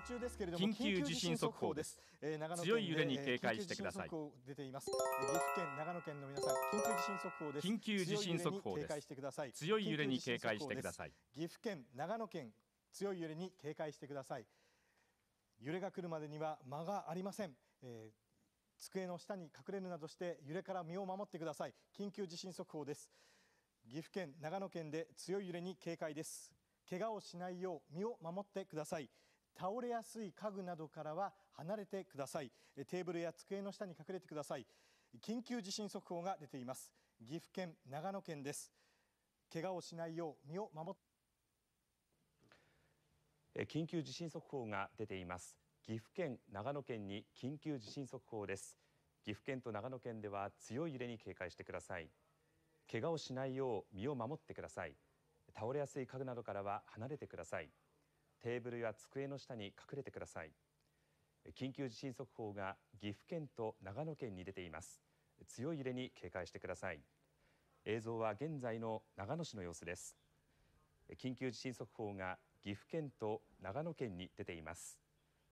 途中ですけれども緊急地震速報です、え長野強い揺れに警戒してください出ています岐阜県長野県の皆さん緊急地震速報です緊急地震速報です強い揺れに警戒してください岐阜県長野県強い揺れに警戒してください揺れが来るまでには間がありません、えー机の下に隠れるなどして揺れから身を守ってください緊急地震速報です岐阜県長野県で強い揺れに警戒です怪我をしないよう身を守ってください倒れやすい家具などからは離れてくださいテーブルや机の下に隠れてください緊急地震速報が出ています岐阜県長野県です怪我をしないよう身を守っ緊急地震速報が出ています岐阜県長野県に緊急地震速報です岐阜県と長野県では強い揺れに警戒してください怪我をしないよう身を守ってください倒れやすい家具などからは離れてくださいテーブルや机の下に隠れてください緊急地震速報が岐阜県と長野県に出ています強い揺れに警戒してください映像は現在の長野市の様子です緊急地震速報が岐阜県と長野県に出ています